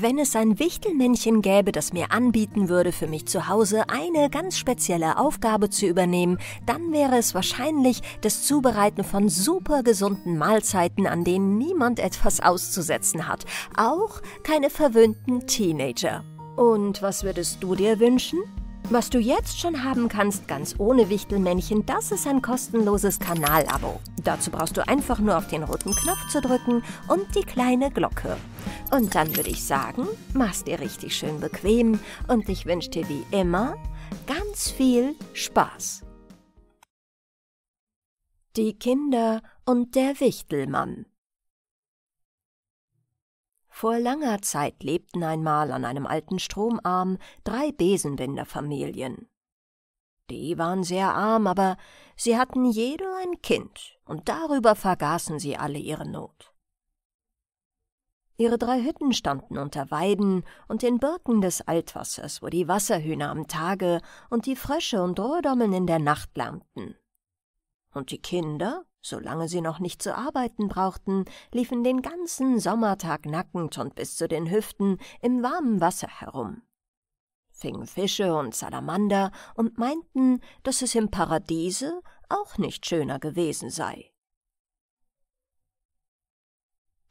Wenn es ein Wichtelmännchen gäbe, das mir anbieten würde, für mich zu Hause eine ganz spezielle Aufgabe zu übernehmen, dann wäre es wahrscheinlich das Zubereiten von supergesunden Mahlzeiten, an denen niemand etwas auszusetzen hat, auch keine verwöhnten Teenager. Und was würdest du dir wünschen? Was du jetzt schon haben kannst, ganz ohne Wichtelmännchen, das ist ein kostenloses Kanalabo. Dazu brauchst du einfach nur auf den roten Knopf zu drücken und die kleine Glocke. Und dann würde ich sagen, mach's dir richtig schön bequem und ich wünsche dir wie immer ganz viel Spaß. Die Kinder und der Wichtelmann vor langer Zeit lebten einmal an einem alten Stromarm drei Besenbinderfamilien. Die waren sehr arm, aber sie hatten jede ein Kind, und darüber vergaßen sie alle ihre Not. Ihre drei Hütten standen unter Weiden und den Birken des Altwassers, wo die Wasserhühner am Tage und die Frösche und Rohrdommeln in der Nacht lärmten. Und die Kinder Solange sie noch nicht zu arbeiten brauchten, liefen den ganzen Sommertag nackend und bis zu den Hüften im warmen Wasser herum, fingen Fische und Salamander und meinten, dass es im Paradiese auch nicht schöner gewesen sei.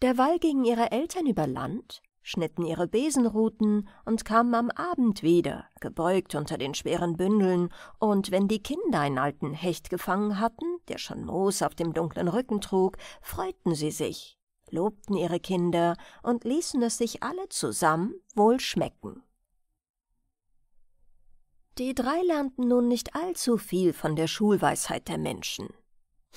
Derweil gingen ihre Eltern über Land schnitten ihre Besenruten und kamen am Abend wieder, gebeugt unter den schweren Bündeln, und wenn die Kinder einen alten Hecht gefangen hatten, der schon Moos auf dem dunklen Rücken trug, freuten sie sich, lobten ihre Kinder und ließen es sich alle zusammen wohl schmecken. Die drei lernten nun nicht allzu viel von der Schulweisheit der Menschen.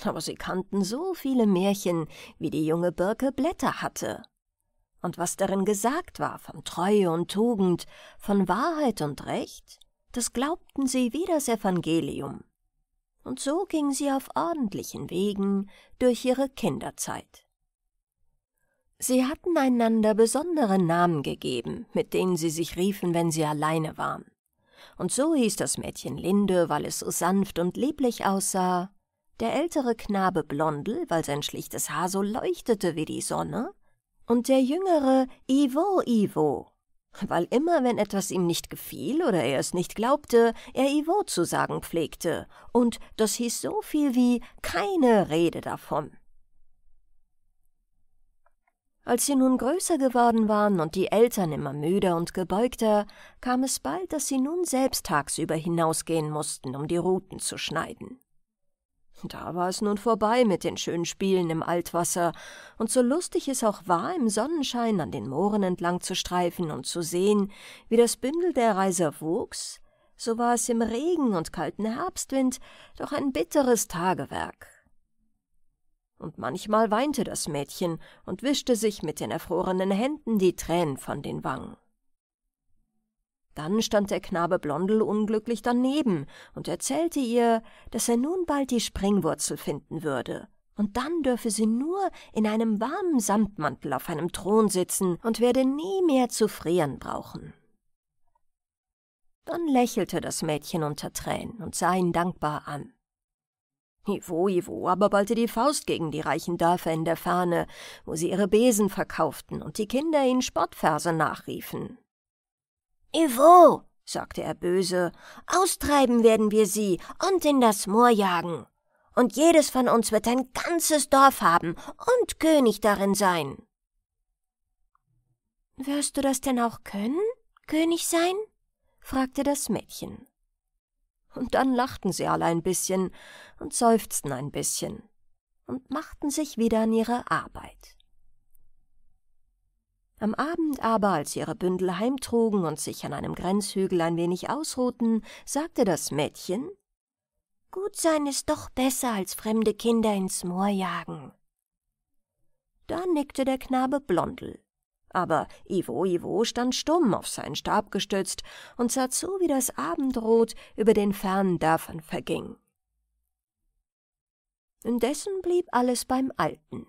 Aber sie kannten so viele Märchen, wie die junge Birke Blätter hatte und was darin gesagt war von Treue und Tugend, von Wahrheit und Recht, das glaubten sie wie das Evangelium. Und so ging sie auf ordentlichen Wegen durch ihre Kinderzeit. Sie hatten einander besondere Namen gegeben, mit denen sie sich riefen, wenn sie alleine waren. Und so hieß das Mädchen Linde, weil es so sanft und lieblich aussah, der ältere Knabe Blondel, weil sein schlichtes Haar so leuchtete wie die Sonne, und der jüngere Ivo Ivo, weil immer wenn etwas ihm nicht gefiel oder er es nicht glaubte, er Ivo zu sagen pflegte, und das hieß so viel wie keine Rede davon. Als sie nun größer geworden waren und die Eltern immer müder und gebeugter, kam es bald, dass sie nun selbst tagsüber hinausgehen mussten, um die Ruten zu schneiden. Da war es nun vorbei mit den schönen Spielen im Altwasser, und so lustig es auch war, im Sonnenschein an den Mooren entlang zu streifen und zu sehen, wie das Bündel der Reiser wuchs, so war es im Regen und kalten Herbstwind doch ein bitteres Tagewerk. Und manchmal weinte das Mädchen und wischte sich mit den erfrorenen Händen die Tränen von den Wangen. Dann stand der Knabe Blondel unglücklich daneben und erzählte ihr, dass er nun bald die Springwurzel finden würde. Und dann dürfe sie nur in einem warmen Samtmantel auf einem Thron sitzen und werde nie mehr zu frieren brauchen. Dann lächelte das Mädchen unter Tränen und sah ihn dankbar an. Ivo, Ivo aber ballte die Faust gegen die reichen Dörfer in der Ferne, wo sie ihre Besen verkauften und die Kinder ihnen Spottverse nachriefen. Ivo, sagte er böse, austreiben werden wir sie und in das Moor jagen. Und jedes von uns wird ein ganzes Dorf haben und König darin sein. Wirst du das denn auch können, König sein? fragte das Mädchen. Und dann lachten sie alle ein bisschen und seufzten ein bisschen und machten sich wieder an ihre Arbeit. Am Abend aber, als sie ihre Bündel heimtrugen und sich an einem Grenzhügel ein wenig ausruhten, sagte das Mädchen Gut sein ist doch besser, als fremde Kinder ins Moor jagen. Da nickte der Knabe Blondel. Aber Ivo Ivo stand stumm auf seinen Stab gestützt und sah zu, wie das Abendrot über den fernen Dörfern verging. Indessen blieb alles beim Alten.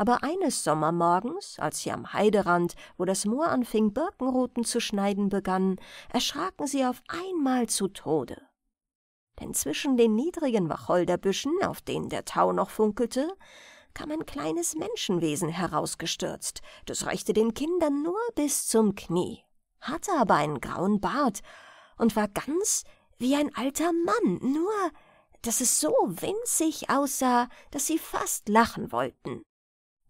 Aber eines Sommermorgens, als sie am Heiderand, wo das Moor anfing, Birkenruten zu schneiden begannen, erschraken sie auf einmal zu Tode. Denn zwischen den niedrigen Wacholderbüschen, auf denen der Tau noch funkelte, kam ein kleines Menschenwesen herausgestürzt, das reichte den Kindern nur bis zum Knie, hatte aber einen grauen Bart und war ganz wie ein alter Mann, nur dass es so winzig aussah, dass sie fast lachen wollten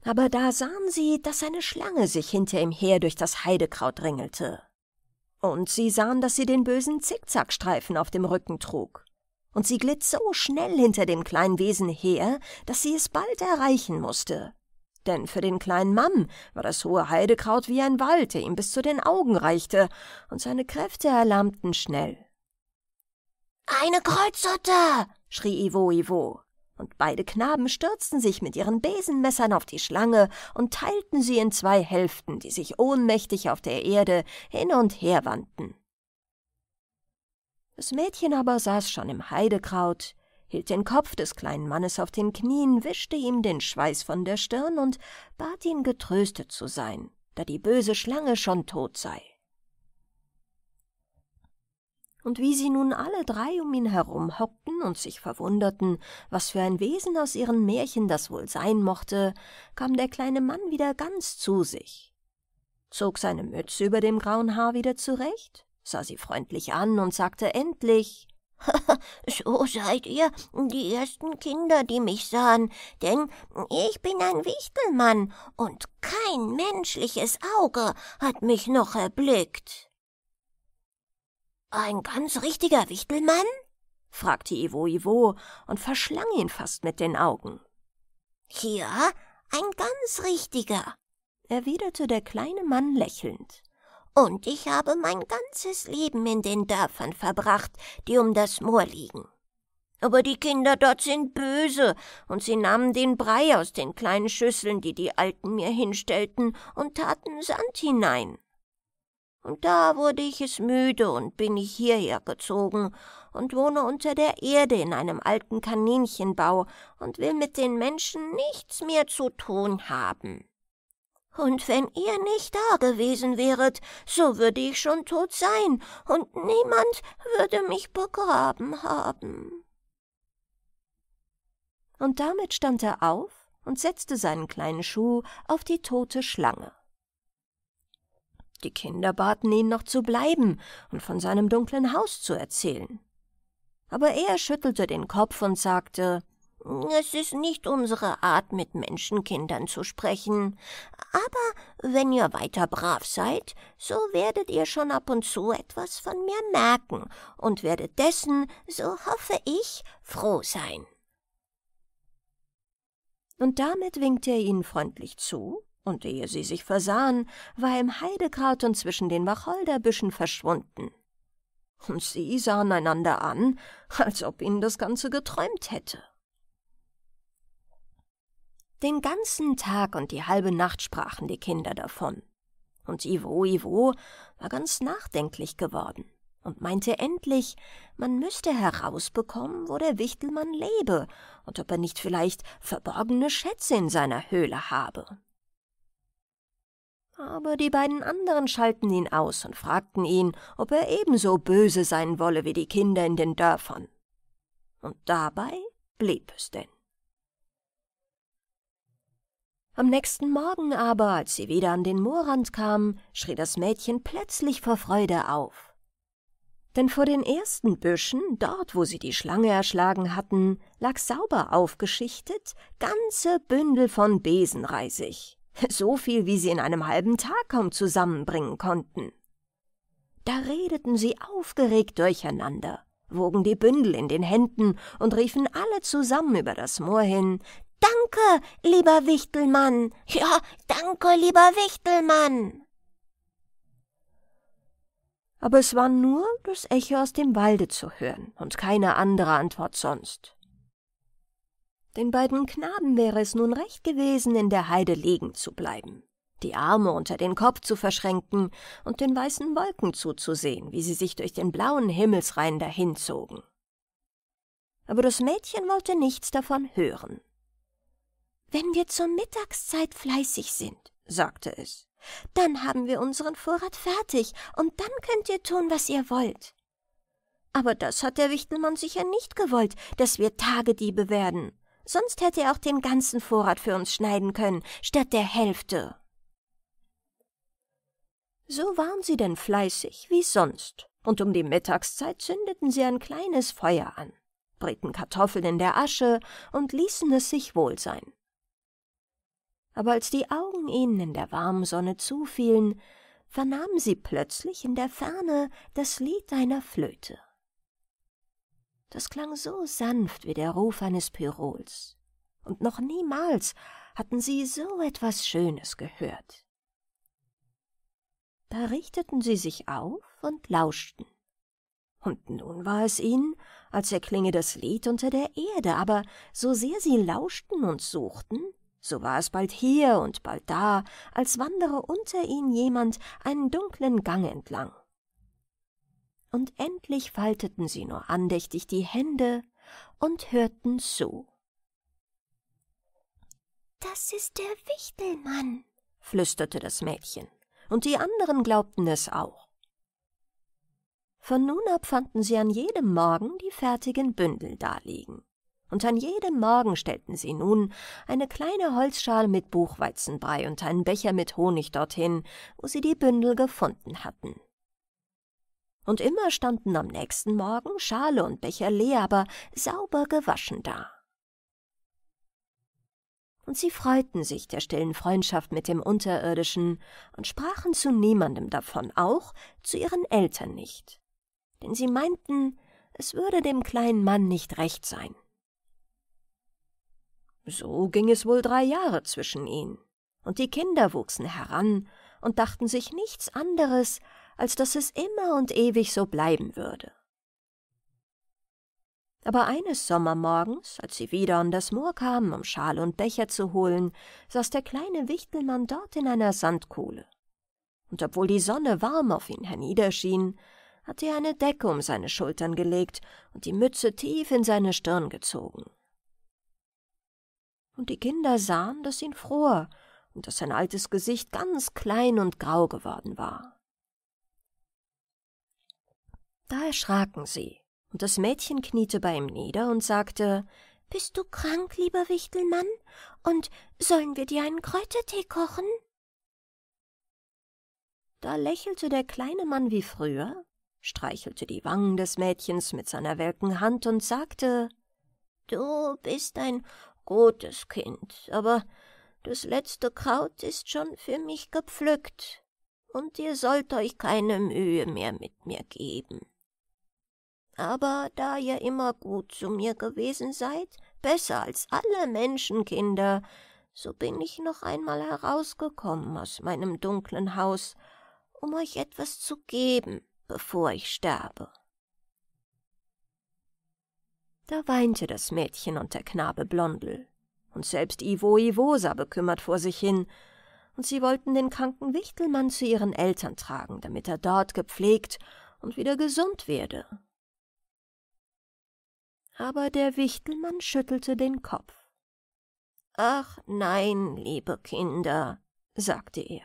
aber da sahen sie, dass eine Schlange sich hinter ihm her durch das Heidekraut ringelte. Und sie sahen, dass sie den bösen Zickzackstreifen auf dem Rücken trug. Und sie glitt so schnell hinter dem kleinen Wesen her, dass sie es bald erreichen musste. Denn für den kleinen Mann war das hohe Heidekraut wie ein Wald, der ihm bis zu den Augen reichte, und seine Kräfte erlahmten schnell. Eine Kreuzotter! schrie Ivo Ivo und beide Knaben stürzten sich mit ihren Besenmessern auf die Schlange und teilten sie in zwei Hälften, die sich ohnmächtig auf der Erde hin und her wandten. Das Mädchen aber saß schon im Heidekraut, hielt den Kopf des kleinen Mannes auf den Knien, wischte ihm den Schweiß von der Stirn und bat ihn getröstet zu sein, da die böse Schlange schon tot sei und wie sie nun alle drei um ihn herum hockten und sich verwunderten, was für ein Wesen aus ihren Märchen das wohl sein mochte, kam der kleine Mann wieder ganz zu sich, zog seine Mütze über dem grauen Haar wieder zurecht, sah sie freundlich an und sagte endlich so seid ihr die ersten Kinder, die mich sahen, denn ich bin ein Wichtelmann und kein menschliches Auge hat mich noch erblickt. Ein ganz richtiger Wichtelmann? fragte Ivo Ivo und verschlang ihn fast mit den Augen. Ja, ein ganz richtiger, erwiderte der kleine Mann lächelnd. Und ich habe mein ganzes Leben in den Dörfern verbracht, die um das Moor liegen. Aber die Kinder dort sind böse, und sie nahmen den Brei aus den kleinen Schüsseln, die die Alten mir hinstellten, und taten Sand hinein. Und da wurde ich es müde und bin ich hierher gezogen und wohne unter der Erde in einem alten Kaninchenbau und will mit den Menschen nichts mehr zu tun haben. Und wenn ihr nicht da gewesen wäret, so würde ich schon tot sein, und niemand würde mich begraben haben. Und damit stand er auf und setzte seinen kleinen Schuh auf die tote Schlange. Die Kinder baten ihn noch zu bleiben und von seinem dunklen Haus zu erzählen. Aber er schüttelte den Kopf und sagte Es ist nicht unsere Art, mit Menschenkindern zu sprechen, aber wenn ihr weiter brav seid, so werdet ihr schon ab und zu etwas von mir merken und werdet dessen, so hoffe ich, froh sein. Und damit winkte er ihnen freundlich zu und ehe sie sich versahen, war im Heidekraut und zwischen den Wacholderbüschen verschwunden. Und sie sahen einander an, als ob ihnen das Ganze geträumt hätte. Den ganzen Tag und die halbe Nacht sprachen die Kinder davon. Und Ivo Ivo war ganz nachdenklich geworden und meinte endlich, man müsste herausbekommen, wo der Wichtelmann lebe und ob er nicht vielleicht verborgene Schätze in seiner Höhle habe. Aber die beiden anderen schalten ihn aus und fragten ihn, ob er ebenso böse sein wolle wie die Kinder in den Dörfern. Und dabei blieb es denn. Am nächsten Morgen aber, als sie wieder an den Moorrand kamen, schrie das Mädchen plötzlich vor Freude auf. Denn vor den ersten Büschen, dort wo sie die Schlange erschlagen hatten, lag sauber aufgeschichtet ganze Bündel von Besenreisig. So viel, wie sie in einem halben Tag kaum zusammenbringen konnten. Da redeten sie aufgeregt durcheinander, wogen die Bündel in den Händen und riefen alle zusammen über das Moor hin. Danke, lieber Wichtelmann! Ja, danke, lieber Wichtelmann! Aber es war nur das Echo aus dem Walde zu hören und keine andere Antwort sonst. Den beiden Knaben wäre es nun recht gewesen, in der Heide liegen zu bleiben, die Arme unter den Kopf zu verschränken und den weißen Wolken zuzusehen, wie sie sich durch den blauen Himmelsrein dahinzogen. Aber das Mädchen wollte nichts davon hören. Wenn wir zur Mittagszeit fleißig sind, sagte es, dann haben wir unseren Vorrat fertig und dann könnt ihr tun, was ihr wollt. Aber das hat der Wichtelmann sicher nicht gewollt, dass wir Tagediebe werden sonst hätte er auch den ganzen Vorrat für uns schneiden können, statt der Hälfte. So waren sie denn fleißig wie sonst, und um die Mittagszeit zündeten sie ein kleines Feuer an, brieten Kartoffeln in der Asche und ließen es sich wohl sein. Aber als die Augen ihnen in der warmen Sonne zufielen, vernahmen sie plötzlich in der Ferne das Lied einer Flöte. Das klang so sanft wie der Ruf eines Pyrols, und noch niemals hatten sie so etwas Schönes gehört. Da richteten sie sich auf und lauschten. Und nun war es ihnen, als erklinge das Lied unter der Erde, aber so sehr sie lauschten und suchten, so war es bald hier und bald da, als wandere unter ihnen jemand einen dunklen Gang entlang und endlich falteten sie nur andächtig die Hände und hörten zu. Das ist der Wichtelmann, flüsterte das Mädchen, und die anderen glaubten es auch. Von nun ab fanden sie an jedem Morgen die fertigen Bündel daliegen, und an jedem Morgen stellten sie nun eine kleine Holzschale mit Buchweizenbrei und einen Becher mit Honig dorthin, wo sie die Bündel gefunden hatten und immer standen am nächsten Morgen Schale und Becher leer, aber sauber gewaschen da. Und sie freuten sich der stillen Freundschaft mit dem Unterirdischen und sprachen zu niemandem davon, auch zu ihren Eltern nicht, denn sie meinten, es würde dem kleinen Mann nicht recht sein. So ging es wohl drei Jahre zwischen ihnen, und die Kinder wuchsen heran und dachten sich nichts anderes als dass es immer und ewig so bleiben würde. Aber eines Sommermorgens, als sie wieder an das Moor kamen, um Schal und Becher zu holen, saß der kleine Wichtelmann dort in einer Sandkohle. Und obwohl die Sonne warm auf ihn herniederschien, hatte er eine Decke um seine Schultern gelegt und die Mütze tief in seine Stirn gezogen. Und die Kinder sahen, dass ihn fror und dass sein altes Gesicht ganz klein und grau geworden war. Da erschraken sie, und das Mädchen kniete bei ihm nieder und sagte, »Bist du krank, lieber Wichtelmann? Und sollen wir dir einen Kräutertee kochen?« Da lächelte der kleine Mann wie früher, streichelte die Wangen des Mädchens mit seiner welken Hand und sagte, »Du bist ein gutes Kind, aber das letzte Kraut ist schon für mich gepflückt, und ihr sollt euch keine Mühe mehr mit mir geben.« aber da ihr immer gut zu mir gewesen seid, besser als alle Menschenkinder, so bin ich noch einmal herausgekommen aus meinem dunklen Haus, um euch etwas zu geben, bevor ich sterbe. Da weinte das Mädchen und der Knabe Blondel, und selbst Ivo Ivo sah bekümmert vor sich hin, und sie wollten den kranken Wichtelmann zu ihren Eltern tragen, damit er dort gepflegt und wieder gesund werde aber der Wichtelmann schüttelte den Kopf. Ach nein, liebe Kinder, sagte er,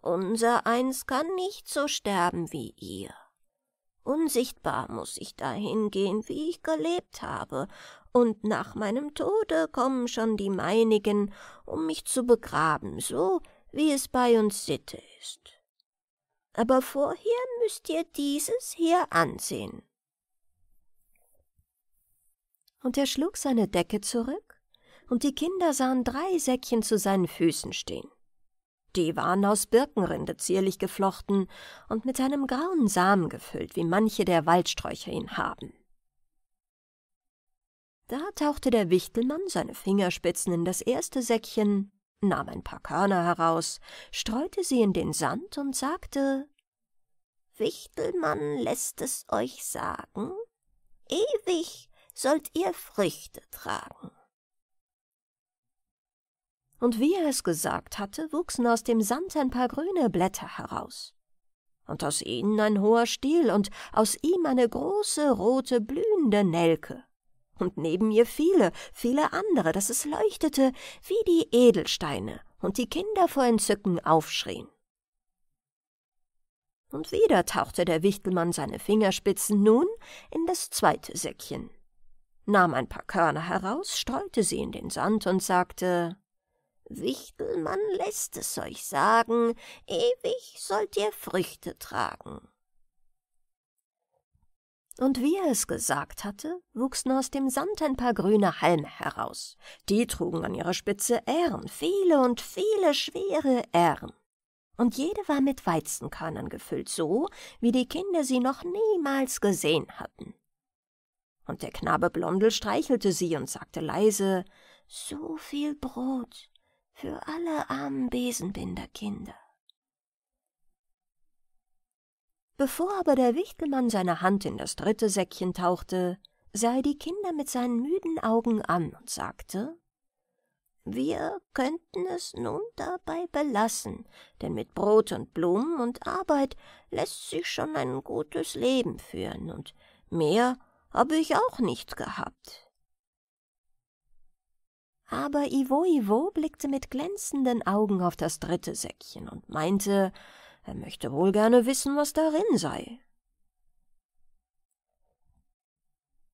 unser Eins kann nicht so sterben wie ihr. Unsichtbar muß ich dahin gehen, wie ich gelebt habe, und nach meinem Tode kommen schon die meinigen, um mich zu begraben, so wie es bei uns Sitte ist. Aber vorher müsst ihr dieses hier ansehen und er schlug seine Decke zurück, und die Kinder sahen drei Säckchen zu seinen Füßen stehen. Die waren aus Birkenrinde zierlich geflochten und mit einem grauen Samen gefüllt, wie manche der Waldsträucher ihn haben. Da tauchte der Wichtelmann seine Fingerspitzen in das erste Säckchen, nahm ein paar Körner heraus, streute sie in den Sand und sagte Wichtelmann lässt es euch sagen, ewig sollt ihr Früchte tragen. Und wie er es gesagt hatte, wuchsen aus dem Sand ein paar grüne Blätter heraus, und aus ihnen ein hoher Stiel und aus ihm eine große rote blühende Nelke, und neben ihr viele, viele andere, dass es leuchtete wie die Edelsteine, und die Kinder vor Entzücken aufschrien. Und wieder tauchte der Wichtelmann seine Fingerspitzen nun in das zweite Säckchen, nahm ein paar Körner heraus, streute sie in den Sand und sagte Wichtelmann lässt es euch sagen, ewig sollt ihr Früchte tragen. Und wie er es gesagt hatte, wuchsen aus dem Sand ein paar grüne Halme heraus. Die trugen an ihrer Spitze Ähren, viele und viele schwere Ähren. Und jede war mit Weizenkörnern gefüllt, so wie die Kinder sie noch niemals gesehen hatten und der Knabe Blondel streichelte sie und sagte leise So viel Brot für alle armen Besenbinderkinder. Bevor aber der Wichtelmann seine Hand in das dritte Säckchen tauchte, sah er die Kinder mit seinen müden Augen an und sagte Wir könnten es nun dabei belassen, denn mit Brot und Blumen und Arbeit lässt sich schon ein gutes Leben führen, und mehr habe ich auch nicht gehabt. Aber Ivo Ivo blickte mit glänzenden Augen auf das dritte Säckchen und meinte, er möchte wohl gerne wissen, was darin sei.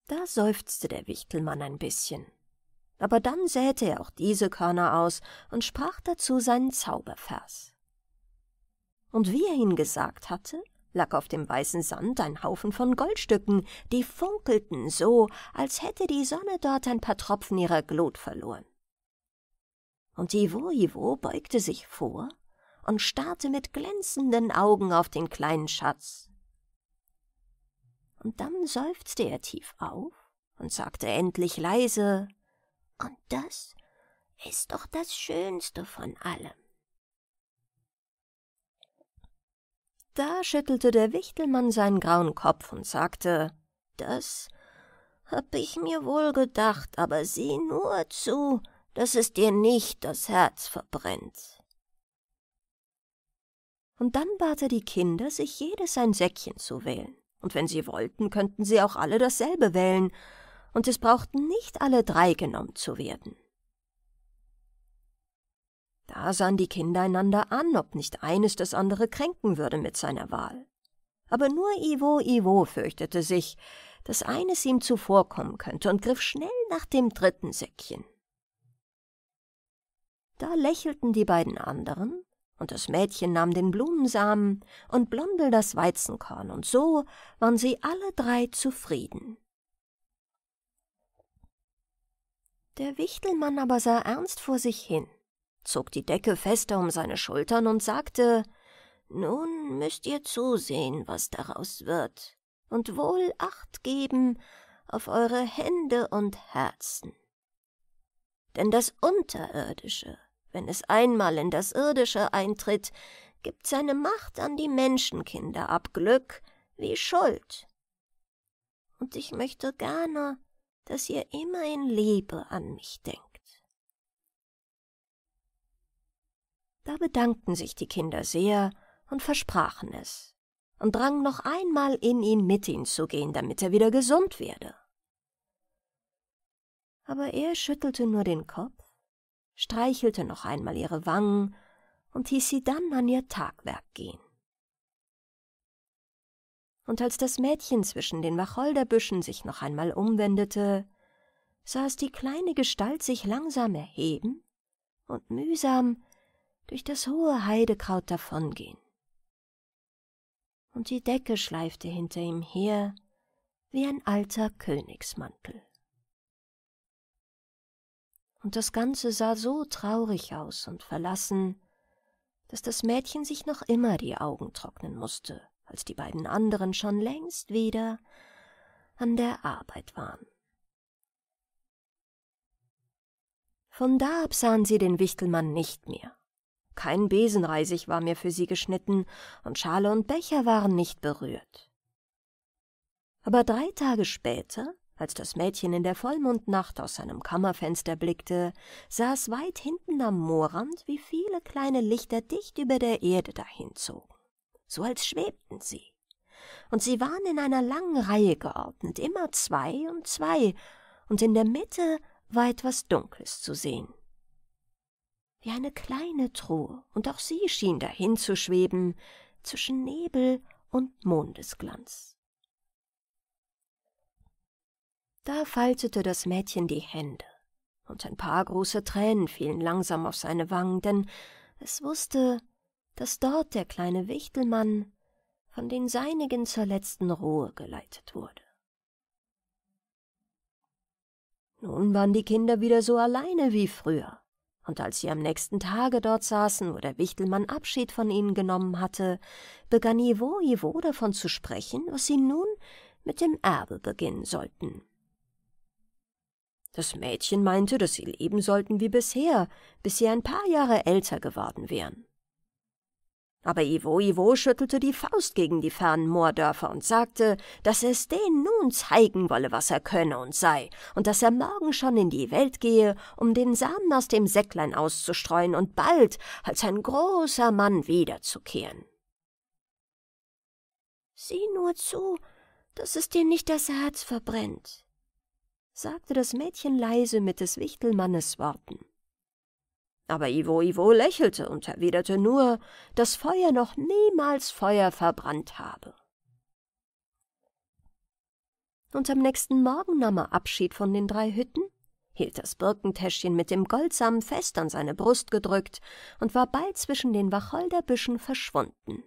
Da seufzte der Wichtelmann ein bisschen, aber dann säte er auch diese Körner aus und sprach dazu seinen Zaubervers. Und wie er ihn gesagt hatte, lag auf dem weißen Sand ein Haufen von Goldstücken, die funkelten so, als hätte die Sonne dort ein paar Tropfen ihrer Glut verloren. Und Ivo Ivo beugte sich vor und starrte mit glänzenden Augen auf den kleinen Schatz. Und dann seufzte er tief auf und sagte endlich leise, »Und das ist doch das Schönste von allem.« Da schüttelte der Wichtelmann seinen grauen Kopf und sagte, »Das hab ich mir wohl gedacht, aber sieh nur zu, dass es dir nicht das Herz verbrennt.« Und dann bat er die Kinder, sich jedes ein Säckchen zu wählen, und wenn sie wollten, könnten sie auch alle dasselbe wählen, und es brauchten nicht alle drei genommen zu werden. Da sahen die Kinder einander an, ob nicht eines das andere kränken würde mit seiner Wahl. Aber nur Ivo Ivo fürchtete sich, dass eines ihm zuvorkommen könnte und griff schnell nach dem dritten Säckchen. Da lächelten die beiden anderen, und das Mädchen nahm den Blumensamen und Blondel das Weizenkorn, und so waren sie alle drei zufrieden. Der Wichtelmann aber sah ernst vor sich hin zog die Decke fester um seine Schultern und sagte, nun müsst ihr zusehen, was daraus wird, und wohl acht geben auf eure Hände und Herzen. Denn das Unterirdische, wenn es einmal in das Irdische eintritt, gibt seine Macht an die Menschenkinder ab Glück wie Schuld. Und ich möchte gerne, dass ihr immer in Liebe an mich denkt. Da bedankten sich die Kinder sehr und versprachen es und drang noch einmal in ihn mit zu gehen, damit er wieder gesund werde. Aber er schüttelte nur den Kopf, streichelte noch einmal ihre Wangen und hieß sie dann an ihr Tagwerk gehen. Und als das Mädchen zwischen den Wacholderbüschen sich noch einmal umwendete, sah es die kleine Gestalt sich langsam erheben und mühsam durch das hohe Heidekraut davongehen. Und die Decke schleifte hinter ihm her wie ein alter Königsmantel. Und das Ganze sah so traurig aus und verlassen, dass das Mädchen sich noch immer die Augen trocknen musste, als die beiden anderen schon längst wieder an der Arbeit waren. Von da ab sahen sie den Wichtelmann nicht mehr kein Besenreisig war mehr für sie geschnitten, und Schale und Becher waren nicht berührt. Aber drei Tage später, als das Mädchen in der Vollmondnacht aus seinem Kammerfenster blickte, saß weit hinten am Moorrand, wie viele kleine Lichter dicht über der Erde dahinzogen, so als schwebten sie. Und sie waren in einer langen Reihe geordnet, immer zwei und zwei, und in der Mitte war etwas Dunkles zu sehen wie eine kleine Truhe, und auch sie schien dahin zu schweben, zwischen Nebel und Mondesglanz. Da faltete das Mädchen die Hände, und ein paar große Tränen fielen langsam auf seine Wangen, denn es wusste, dass dort der kleine Wichtelmann von den Seinigen zur letzten Ruhe geleitet wurde. Nun waren die Kinder wieder so alleine wie früher, und als sie am nächsten Tage dort saßen, wo der Wichtelmann Abschied von ihnen genommen hatte, begann Ivo Ivo davon zu sprechen, was sie nun mit dem Erbe beginnen sollten. Das Mädchen meinte, dass sie leben sollten wie bisher, bis sie ein paar Jahre älter geworden wären. Aber Ivo Ivo schüttelte die Faust gegen die fernen Moordörfer und sagte, dass es denen nun zeigen wolle, was er könne und sei, und dass er morgen schon in die Welt gehe, um den Samen aus dem Säcklein auszustreuen und bald als ein großer Mann wiederzukehren. Sieh nur zu, dass es dir nicht das Herz verbrennt, sagte das Mädchen leise mit des Wichtelmannes Worten. Aber Ivo Ivo lächelte und erwiderte nur, dass Feuer noch niemals Feuer verbrannt habe. Und am nächsten Morgen nahm er Abschied von den drei Hütten, hielt das Birkentäschchen mit dem Goldsamen fest an seine Brust gedrückt und war bald zwischen den Wacholderbüschen verschwunden.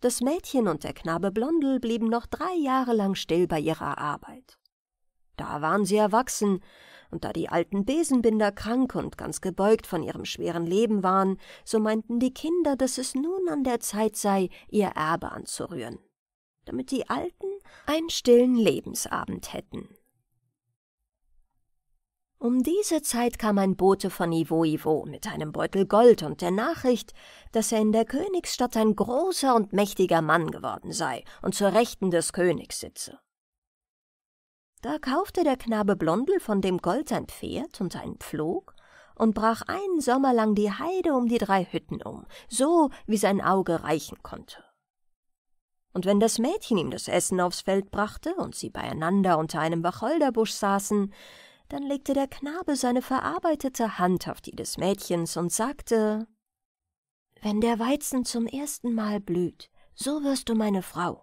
Das Mädchen und der Knabe Blondel blieben noch drei Jahre lang still bei ihrer Arbeit. Da waren sie erwachsen, und da die alten Besenbinder krank und ganz gebeugt von ihrem schweren Leben waren, so meinten die Kinder, dass es nun an der Zeit sei, ihr Erbe anzurühren, damit die Alten einen stillen Lebensabend hätten. Um diese Zeit kam ein Bote von Ivo Ivo mit einem Beutel Gold und der Nachricht, dass er in der Königsstadt ein großer und mächtiger Mann geworden sei und zur Rechten des Königs sitze. Da kaufte der Knabe Blondel von dem Gold sein Pferd und seinen Pflug und brach einen Sommer lang die Heide um die drei Hütten um, so wie sein Auge reichen konnte. Und wenn das Mädchen ihm das Essen aufs Feld brachte und sie beieinander unter einem Wacholderbusch saßen, dann legte der Knabe seine verarbeitete Hand auf die des Mädchens und sagte Wenn der Weizen zum ersten Mal blüht, so wirst du meine Frau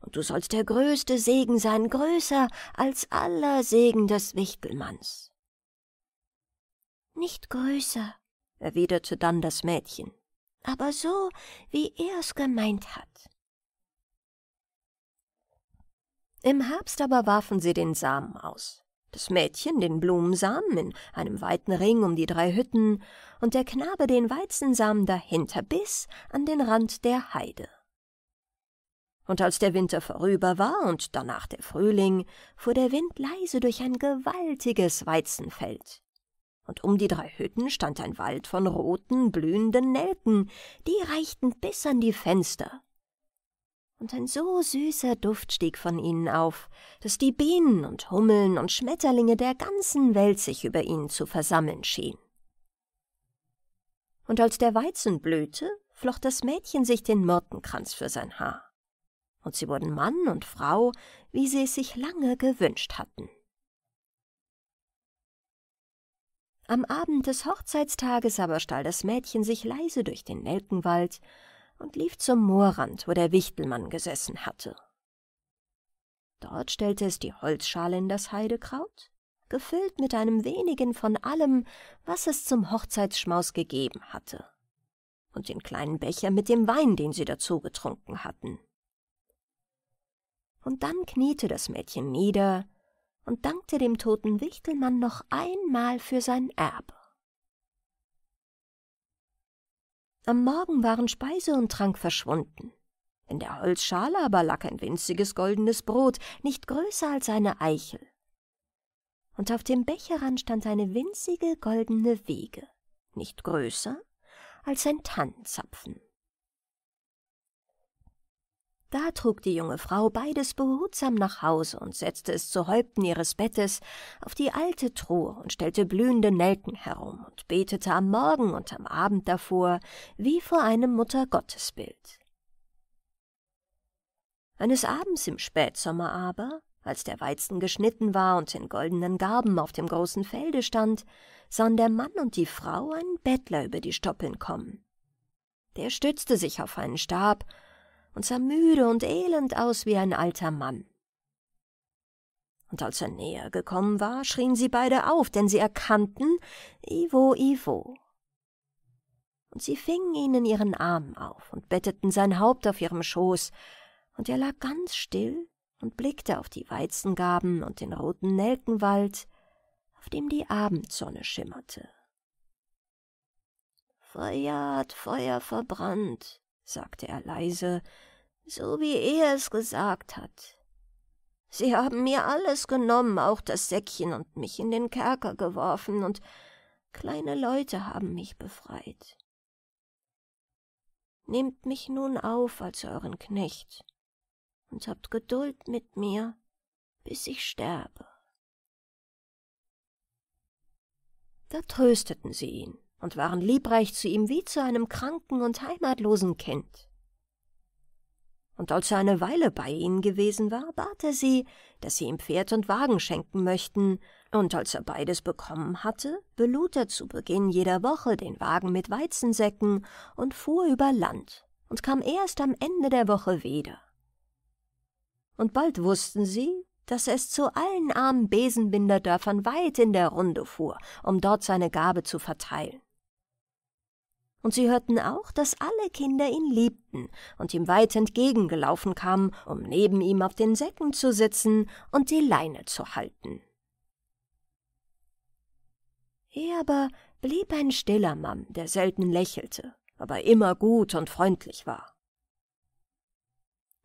und du sollst der größte Segen sein, größer als aller Segen des Wichtelmanns. Nicht größer, erwiderte dann das Mädchen, aber so, wie er's gemeint hat. Im Herbst aber warfen sie den Samen aus. Das Mädchen den Blumensamen in einem weiten Ring um die drei Hütten und der Knabe den Weizensamen dahinter bis an den Rand der Heide. Und als der Winter vorüber war und danach der Frühling, fuhr der Wind leise durch ein gewaltiges Weizenfeld. Und um die drei Hütten stand ein Wald von roten, blühenden Nelken, die reichten bis an die Fenster. Und ein so süßer Duft stieg von ihnen auf, dass die Bienen und Hummeln und Schmetterlinge der ganzen Welt sich über ihnen zu versammeln schienen. Und als der Weizen blühte, flocht das Mädchen sich den Myrtenkranz für sein Haar und sie wurden Mann und Frau, wie sie es sich lange gewünscht hatten. Am Abend des Hochzeitstages aber stahl das Mädchen sich leise durch den Nelkenwald und lief zum Moorrand, wo der Wichtelmann gesessen hatte. Dort stellte es die Holzschale in das Heidekraut, gefüllt mit einem wenigen von allem, was es zum Hochzeitsschmaus gegeben hatte, und den kleinen Becher mit dem Wein, den sie dazu getrunken hatten und dann kniete das Mädchen nieder und dankte dem toten Wichtelmann noch einmal für sein Erbe. Am Morgen waren Speise und Trank verschwunden. In der Holzschale aber lag ein winziges goldenes Brot, nicht größer als eine Eichel. Und auf dem Becherrand stand eine winzige goldene Wiege, nicht größer als ein Tannenzapfen. Da trug die junge Frau beides behutsam nach Hause und setzte es zu Häupten ihres Bettes auf die alte Truhe und stellte blühende Nelken herum und betete am Morgen und am Abend davor wie vor einem Muttergottesbild. Eines Abends im Spätsommer aber, als der Weizen geschnitten war und in goldenen Garben auf dem großen Felde stand, sahen der Mann und die Frau einen Bettler über die Stoppeln kommen. Der stützte sich auf einen Stab und sah müde und elend aus wie ein alter Mann. Und als er näher gekommen war, schrien sie beide auf, denn sie erkannten Ivo Ivo. Und sie fingen ihn in ihren Armen auf und betteten sein Haupt auf ihrem Schoß, und er lag ganz still und blickte auf die Weizengaben und den roten Nelkenwald, auf dem die Abendsonne schimmerte. Feuer hat Feuer verbrannt, sagte er leise, so wie er es gesagt hat. Sie haben mir alles genommen, auch das Säckchen und mich in den Kerker geworfen, und kleine Leute haben mich befreit. Nehmt mich nun auf als euren Knecht und habt Geduld mit mir, bis ich sterbe. Da trösteten sie ihn und waren liebreich zu ihm wie zu einem kranken und heimatlosen Kind. Und als er eine Weile bei ihnen gewesen war, bat er sie, dass sie ihm Pferd und Wagen schenken möchten, und als er beides bekommen hatte, belud er zu Beginn jeder Woche den Wagen mit Weizensäcken und fuhr über Land und kam erst am Ende der Woche wieder. Und bald wussten sie, dass es zu allen armen Besenbinderdörfern weit in der Runde fuhr, um dort seine Gabe zu verteilen und sie hörten auch, dass alle Kinder ihn liebten und ihm weit entgegengelaufen kamen, um neben ihm auf den Säcken zu sitzen und die Leine zu halten. Er aber blieb ein stiller Mann, der selten lächelte, aber immer gut und freundlich war.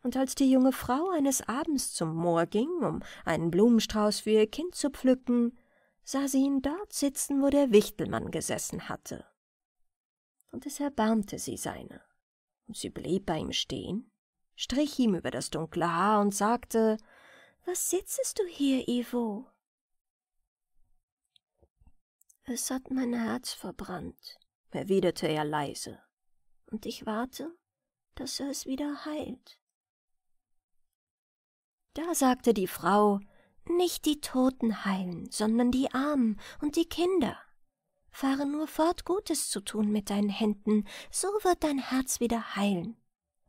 Und als die junge Frau eines Abends zum Moor ging, um einen Blumenstrauß für ihr Kind zu pflücken, sah sie ihn dort sitzen, wo der Wichtelmann gesessen hatte und es erbarmte sie seiner. Und sie blieb bei ihm stehen, strich ihm über das dunkle Haar und sagte, »Was sitzest du hier, Ivo?« »Es hat mein Herz verbrannt«, erwiderte er leise, »und ich warte, dass er es wieder heilt.« Da sagte die Frau, »Nicht die Toten heilen, sondern die Armen und die Kinder.« Fahre nur fort, Gutes zu tun mit deinen Händen, so wird dein Herz wieder heilen.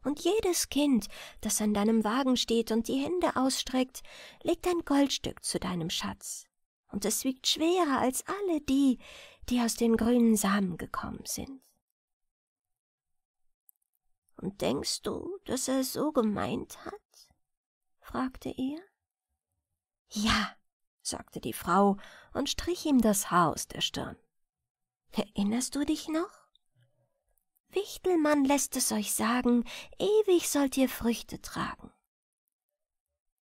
Und jedes Kind, das an deinem Wagen steht und die Hände ausstreckt, legt ein Goldstück zu deinem Schatz. Und es wiegt schwerer als alle die, die aus den grünen Samen gekommen sind. Und denkst du, dass er so gemeint hat? fragte er. Ja, sagte die Frau und strich ihm das Haar aus der Stirn. Erinnerst du dich noch? Wichtelmann lässt es euch sagen, ewig sollt ihr Früchte tragen.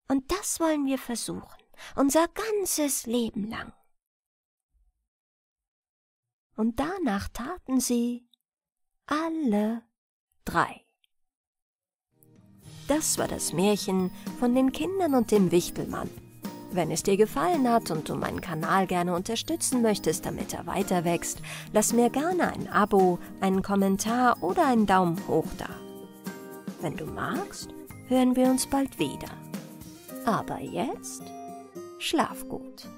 Und das wollen wir versuchen, unser ganzes Leben lang. Und danach taten sie alle drei. Das war das Märchen von den Kindern und dem Wichtelmann. Wenn es dir gefallen hat und du meinen Kanal gerne unterstützen möchtest, damit er weiter wächst, lass mir gerne ein Abo, einen Kommentar oder einen Daumen hoch da. Wenn du magst, hören wir uns bald wieder. Aber jetzt schlaf gut.